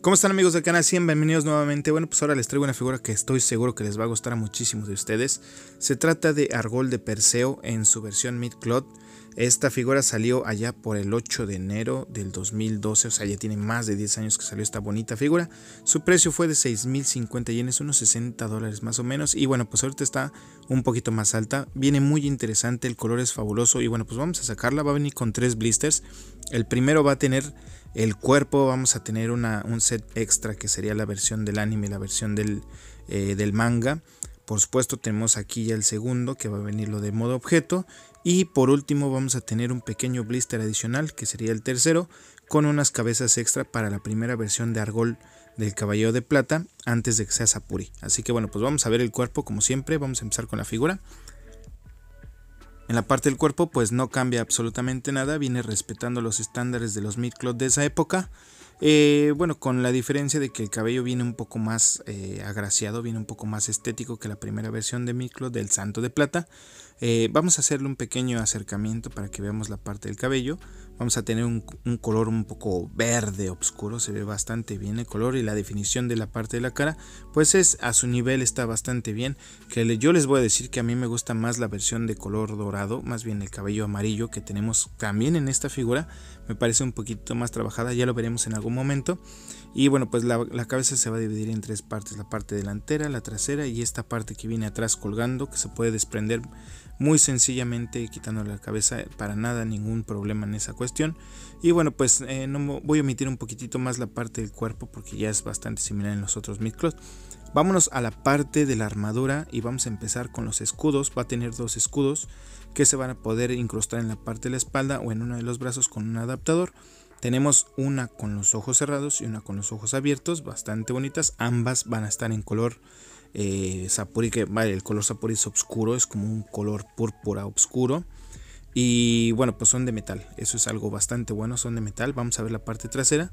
¿Cómo están amigos del canal 100? Bienvenidos nuevamente. Bueno, pues ahora les traigo una figura que estoy seguro que les va a gustar a muchísimos de ustedes. Se trata de Argol de Perseo en su versión Mid-Cloth. Esta figura salió allá por el 8 de enero del 2012, o sea, ya tiene más de 10 años que salió esta bonita figura. Su precio fue de 6.050 yenes, unos 60 dólares más o menos. Y bueno, pues ahorita está un poquito más alta. Viene muy interesante, el color es fabuloso. Y bueno, pues vamos a sacarla. Va a venir con tres blisters. El primero va a tener el cuerpo, vamos a tener un set extra que sería la versión del anime, la versión del, eh, del manga. Por supuesto tenemos aquí ya el segundo que va a venir lo de modo objeto. Y por último vamos a tener un pequeño blister adicional que sería el tercero con unas cabezas extra para la primera versión de Argol del Caballero de Plata antes de que sea Sapuri. Así que bueno, pues vamos a ver el cuerpo como siempre, vamos a empezar con la figura. En la parte del cuerpo pues no cambia absolutamente nada, viene respetando los estándares de los midcloth de esa época. Eh, bueno, con la diferencia de que el cabello viene un poco más eh, agraciado, viene un poco más estético que la primera versión de Miklo del Santo de Plata. Eh, vamos a hacerle un pequeño acercamiento para que veamos la parte del cabello. Vamos a tener un, color un poco verde oscuro, se ve bastante bien el color y la definición de la parte de la cara, pues es a su nivel está bastante bien. Que yo les voy a decir que a mí me gusta más la versión de color dorado, más bien el cabello amarillo que tenemos también en esta figura, me parece un poquito más trabajada, ya lo veremos en algún momento. Y bueno, pues la cabeza se va a dividir en tres partes, la parte delantera, la trasera y esta parte que viene atrás colgando que se puede desprender muy sencillamente quitándole la cabeza eh, para nada ningún problema en esa cuestión y bueno pues eh, no voy a omitir un poquitito más la parte del cuerpo porque ya es bastante similar en los otros micros vámonos a la parte de la armadura y vamos a empezar con los escudos va a tener dos escudos que se van a poder incrustar en la parte de la espalda o en uno de los brazos con un adaptador tenemos una con los ojos cerrados y una con los ojos abiertos, bastante bonitas. Ambas van a estar en color eh, que vale, el color sapuri es oscuro, es como un color púrpura oscuro. Y bueno, pues son de metal, eso es algo bastante bueno, son de metal. Vamos a ver la parte trasera.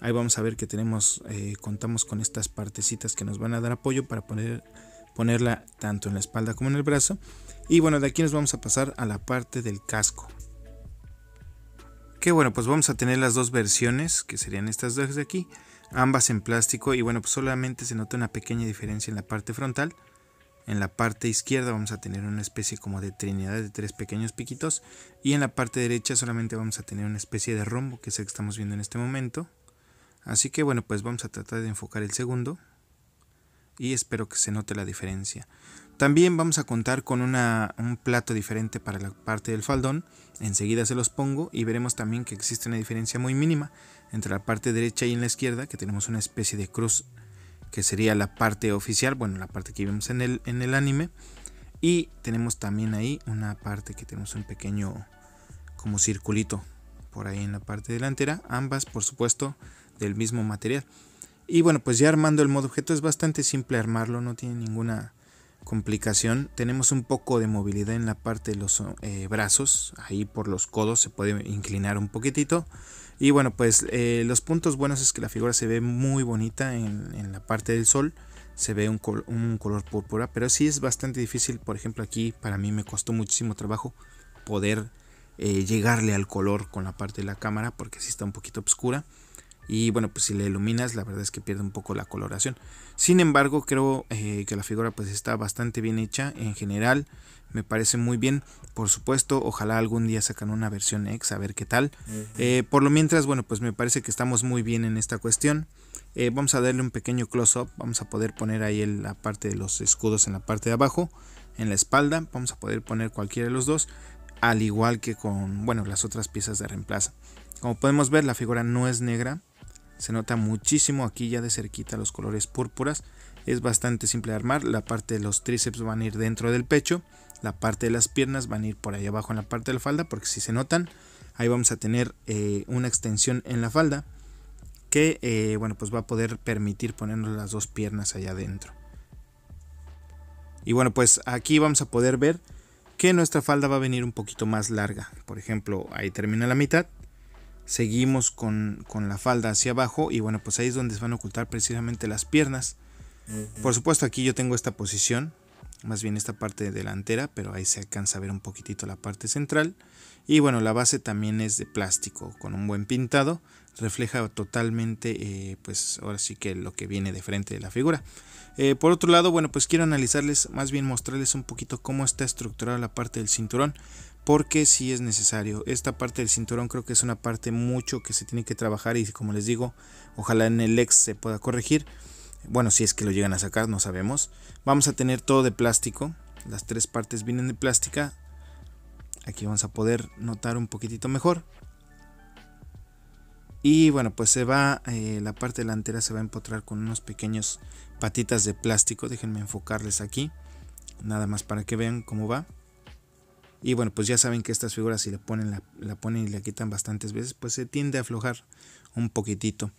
Ahí vamos a ver que tenemos, eh, contamos con estas partecitas que nos van a dar apoyo para poner, ponerla tanto en la espalda como en el brazo. Y bueno, de aquí nos vamos a pasar a la parte del casco. Que bueno, pues vamos a tener las dos versiones, que serían estas dos de aquí, ambas en plástico y bueno, pues solamente se nota una pequeña diferencia en la parte frontal. En la parte izquierda vamos a tener una especie como de trinidad de tres pequeños piquitos y en la parte derecha solamente vamos a tener una especie de rombo que es el que estamos viendo en este momento. Así que bueno, pues vamos a tratar de enfocar el segundo y espero que se note la diferencia. También vamos a contar con un plato diferente para la parte del faldón. Enseguida se los pongo y veremos también que existe una diferencia muy mínima entre la parte derecha y en la izquierda, que tenemos una especie de cruz que sería la parte oficial, bueno, la parte que vemos en el, en el anime. Y tenemos también ahí una parte que tenemos un pequeño como circulito por ahí en la parte delantera, ambas por supuesto del mismo material. Y bueno, pues ya armando el modo objeto es bastante simple armarlo, no tiene ninguna complicación tenemos un poco de movilidad en la parte de los eh, brazos ahí por los codos se puede inclinar un poquitito y bueno pues eh, los puntos buenos es que la figura se ve muy bonita en, la parte del sol se ve un, color púrpura pero sí es bastante difícil por ejemplo aquí para mí me costó muchísimo trabajo poder eh, llegarle al color con la parte de la cámara porque si está un poquito oscura y bueno pues si le iluminas la verdad es que pierde un poco la coloración sin embargo creo eh, que la figura pues está bastante bien hecha en general me parece muy bien por supuesto ojalá algún día sacan una versión X a ver qué tal eh, por lo mientras bueno pues me parece que estamos muy bien en esta cuestión eh, vamos a darle un pequeño close up vamos a poder poner ahí la parte de los escudos en la parte de abajo en la espalda vamos a poder poner cualquiera de los dos al igual que con bueno las otras piezas de reemplazo como podemos ver la figura no es negra se nota muchísimo aquí ya de cerquita los colores púrpuras. Es bastante simple de armar. La parte de los tríceps van a ir dentro del pecho. La parte de las piernas van a ir por ahí abajo en la parte de la falda. Porque si se notan, ahí vamos a tener eh, una extensión en la falda. Que eh, bueno, pues va a poder permitir ponernos las dos piernas allá adentro. Y bueno, pues aquí vamos a poder ver que nuestra falda va a venir un poquito más larga. Por ejemplo, ahí termina la mitad seguimos con, la falda hacia abajo y bueno, pues ahí es donde se van a ocultar precisamente las piernas. Por supuesto aquí yo tengo esta posición, más bien esta parte delantera, pero ahí se alcanza a ver un poquitito la parte central. Y bueno, la base también es de plástico, con un buen pintado, refleja totalmente eh, pues ahora sí que lo que viene de frente de la figura. Eh, por otro lado, bueno, pues quiero analizarles, más bien mostrarles un poquito cómo está estructurada la parte del cinturón porque sí es necesario. Esta parte del cinturón creo que es una parte mucho que se tiene que trabajar y como les digo, ojalá en el ex se pueda corregir. Bueno, si es que lo llegan a sacar, no sabemos. Vamos a tener todo de plástico. Las tres partes vienen de plástica. Aquí vamos a poder notar un poquitito mejor. Y bueno, pues se va, eh, la parte delantera se va a empotrar con unos pequeños patitas de plástico. Déjenme enfocarles aquí, nada más para que vean cómo va. Y bueno, pues ya saben que estas figuras si le ponen la, ponen y la quitan bastantes veces, pues se tiende a aflojar un poquitito.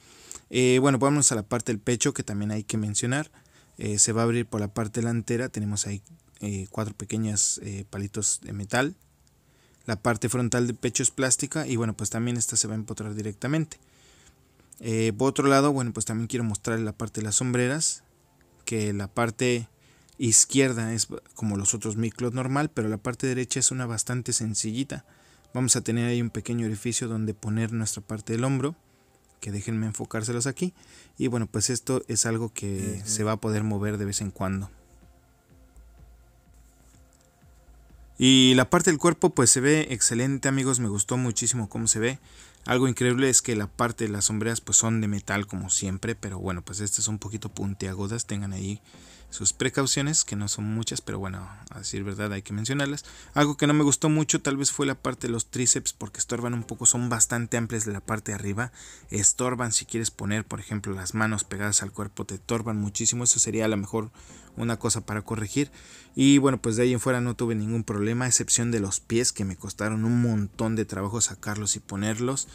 Eh, bueno, vamos a la parte del pecho que también hay que mencionar. Eh, se va a abrir por la parte delantera, tenemos ahí eh, cuatro pequeñas palitos de metal. La parte frontal del pecho es plástica y bueno, pues también esta se va a empotrar directamente. por otro lado, bueno, pues también quiero mostrar la parte de las sombreras, que la parte izquierda es como los otros miclos normal, pero la parte derecha es una bastante sencillita. Vamos a tener ahí un pequeño orificio donde poner nuestra parte del hombro, que déjenme enfocárselos aquí. Y bueno, pues esto es algo que se va a poder mover de vez en cuando. Y la parte del cuerpo pues se ve excelente amigos, me gustó muchísimo cómo se ve. Algo increíble es que la parte de las sombreras pues son de metal como siempre, pero bueno pues estas son un poquito puntiagudas, tengan ahí sus precauciones, que no son muchas, pero bueno, a decir verdad hay que mencionarlas. Algo que no me gustó mucho tal vez fue la parte de los tríceps porque estorban un poco, son bastante amplias de la parte de arriba, estorban si quieres poner, por ejemplo, las manos pegadas al cuerpo, te estorban muchísimo, eso sería a lo mejor una cosa para corregir. Y bueno, pues de ahí en fuera no tuve ningún problema, a excepción de los pies que me costaron un montón de trabajo sacarlos y ponerlos.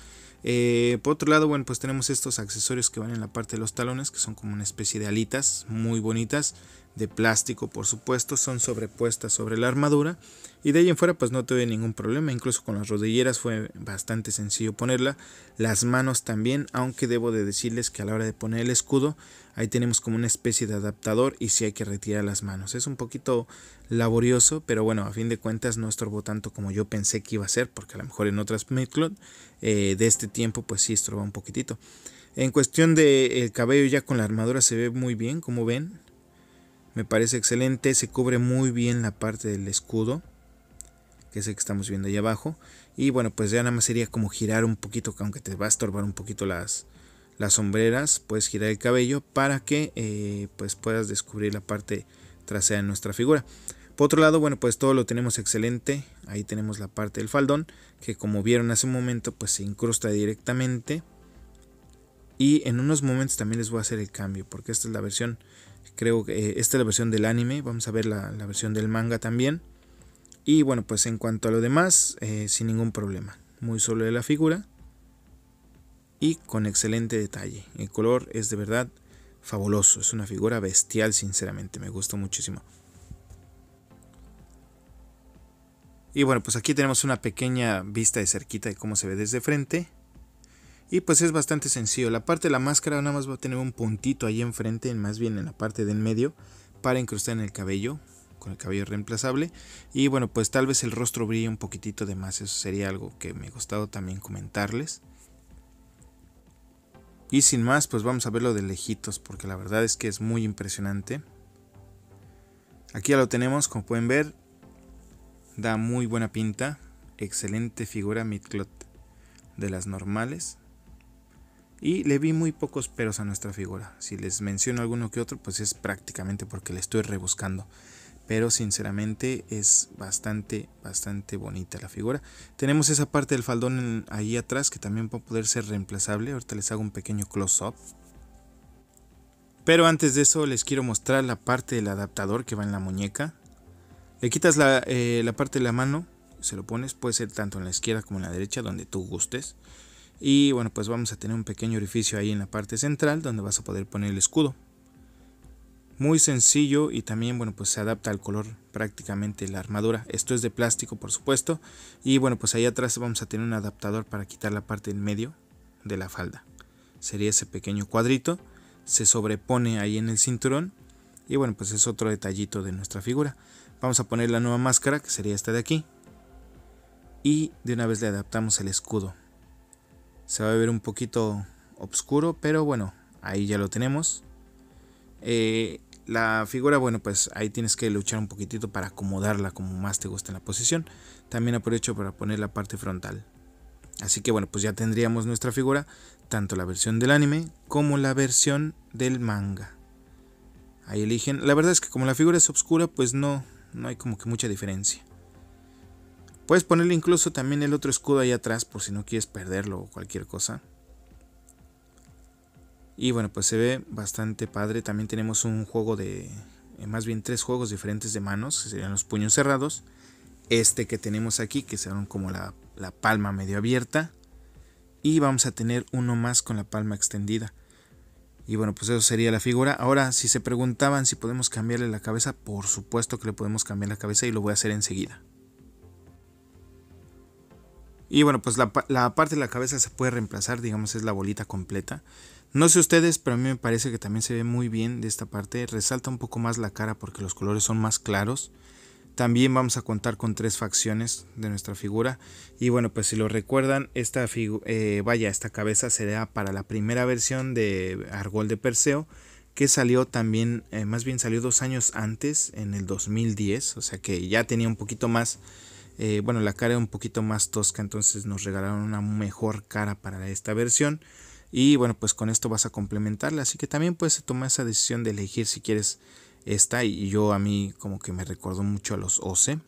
Eh, por otro lado, bueno, pues tenemos estos accesorios que van en la parte de los talones, que son como una especie de alitas muy bonitas de plástico, por supuesto, son sobrepuestas sobre la armadura. Y de ahí en fuera, pues no tuve ningún problema. Incluso con las rodilleras fue bastante sencillo ponerla. Las manos también, aunque debo de decirles que a la hora de poner el escudo, ahí tenemos como una especie de adaptador y si hay que retirar las manos. Es un poquito laborioso, pero bueno, a fin de cuentas no estorbó tanto como yo pensé que iba a ser, porque a lo mejor en otras Midcloth eh, de este tiempo, pues sí estorba un poquitito. En cuestión del eh, el cabello, ya con la armadura se ve muy bien, como ven me parece excelente, se cubre muy bien la parte del escudo, que es el que estamos viendo ahí abajo. Y bueno, pues ya nada más sería como girar un poquito, aunque te va a estorbar un poquito las, las sombreras, puedes girar el cabello para que eh, pues puedas descubrir la parte trasera de nuestra figura. Por otro lado, bueno, pues todo lo tenemos excelente. Ahí tenemos la parte del faldón, que como vieron hace un momento, pues se incrusta directamente. Y en unos momentos también les voy a hacer el cambio, porque esta es la versión Creo que eh, esta es la versión del anime, vamos a ver la, versión del manga también. Y bueno, pues en cuanto a lo demás, eh, sin ningún problema. Muy solo de la figura y con excelente detalle. El color es de verdad fabuloso, es una figura bestial, sinceramente, me gusta muchísimo. Y bueno, pues aquí tenemos una pequeña vista de cerquita de cómo se ve desde frente. Y pues es bastante sencillo. La parte de la máscara nada más va a tener un puntito ahí enfrente, más bien en la parte del medio, para incrustar en el cabello, con el cabello reemplazable. Y bueno, pues tal vez el rostro brille un poquitito de más. Eso sería algo que me ha gustado también comentarles. Y sin más, pues vamos a verlo de lejitos, porque la verdad es que es muy impresionante. Aquí ya lo tenemos, como pueden ver. Da muy buena pinta. Excelente figura Midclot de las normales. Y le vi muy pocos peros a nuestra figura. Si les menciono alguno que otro, pues es prácticamente porque le estoy rebuscando. Pero sinceramente es bastante, bastante bonita la figura. Tenemos esa parte del faldón ahí atrás que también va a poder ser reemplazable. Ahorita les hago un pequeño close-up. Pero antes de eso les quiero mostrar la parte del adaptador que va en la muñeca. Le quitas la, eh, la parte de la mano, se lo pones, puede ser tanto en la izquierda como en la derecha, donde tú gustes. Y bueno, pues vamos a tener un pequeño orificio ahí en la parte central donde vas a poder poner el escudo. Muy sencillo y también, bueno, pues se adapta al color prácticamente la armadura. Esto es de plástico, por supuesto. Y bueno, pues ahí atrás vamos a tener un adaptador para quitar la parte en medio de la falda. Sería ese pequeño cuadrito. Se sobrepone ahí en el cinturón. Y bueno, pues es otro detallito de nuestra figura. Vamos a poner la nueva máscara, que sería esta de aquí. Y de una vez le adaptamos el escudo se va a ver un poquito oscuro, pero bueno, ahí ya lo tenemos. Eh, la figura, bueno, pues ahí tienes que luchar un poquitito para acomodarla como más te gusta en la posición. También aprovecho para poner la parte frontal. Así que bueno, pues ya tendríamos nuestra figura, tanto la versión del anime como la versión del manga. Ahí eligen. La verdad es que como la figura es oscura, pues no, no hay como que mucha diferencia. Puedes ponerle incluso también el otro escudo ahí atrás por si no quieres perderlo o cualquier cosa. Y bueno, pues se ve bastante padre. También tenemos un juego de... Eh, más bien tres juegos diferentes de manos, que serían los puños cerrados. Este que tenemos aquí, que serán como la, la palma medio abierta. Y vamos a tener uno más con la palma extendida. Y bueno, pues eso sería la figura. Ahora, si se preguntaban si podemos cambiarle la cabeza, por supuesto que le podemos cambiar la cabeza y lo voy a hacer enseguida. Y bueno, pues la, parte de la cabeza se puede reemplazar, digamos, es la bolita completa. No sé ustedes, pero a mí me parece que también se ve muy bien de esta parte. Resalta un poco más la cara porque los colores son más claros. También vamos a contar con tres facciones de nuestra figura. Y bueno, pues si lo recuerdan, esta eh, vaya, esta cabeza será para la primera versión de Argol de Perseo, que salió también, eh, más bien salió dos años antes, en el 2010. O sea que ya tenía un poquito más eh, bueno, la cara un poquito más tosca, entonces nos regalaron una mejor cara para esta versión. Y bueno, pues con esto vas a complementarla. Así que también puedes tomar esa decisión de elegir si quieres esta. Y yo a mí como que me recordó mucho a los OCE.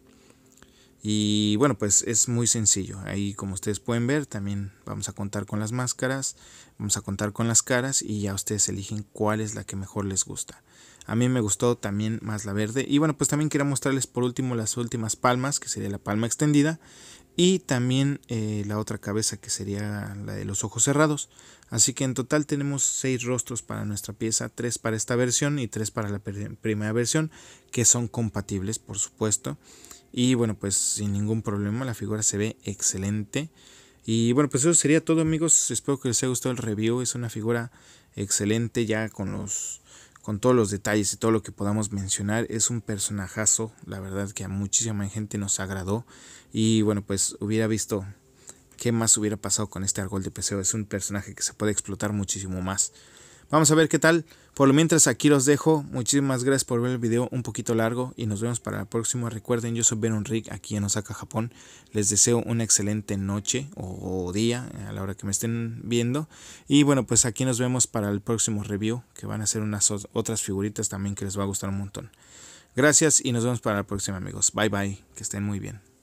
Y bueno, pues es muy sencillo. Ahí como ustedes pueden ver, también vamos a contar con las máscaras, vamos a contar con las caras y ya ustedes eligen cuál es la que mejor les gusta. A mí me gustó también más la verde. Y bueno, pues también quería mostrarles por último las últimas palmas, que sería la palma extendida. Y también eh, la otra cabeza, que sería la de los ojos cerrados. Así que en total tenemos seis rostros para nuestra pieza, tres para esta versión y tres para la primera versión, que son compatibles, por supuesto. Y bueno, pues sin ningún problema, la figura se ve excelente. Y bueno, pues eso sería todo amigos. Espero que les haya gustado el review. Es una figura excelente ya con los con todos los detalles y todo lo que podamos mencionar. Es un personajazo, la verdad que a muchísima gente nos agradó. Y bueno, pues hubiera visto qué más hubiera pasado con este árbol de Peseo. Es un personaje que se puede explotar muchísimo más. Vamos a ver qué tal. Por lo mientras aquí los dejo. Muchísimas gracias por ver el video un poquito largo y nos vemos para el próximo. Recuerden, yo soy Ben Rick aquí en Osaka, Japón. Les deseo una excelente noche o día a la hora que me estén viendo. Y bueno, pues aquí nos vemos para el próximo review que van a ser unas otras figuritas también que les va a gustar un montón. Gracias y nos vemos para la próxima amigos. Bye bye. Que estén muy bien.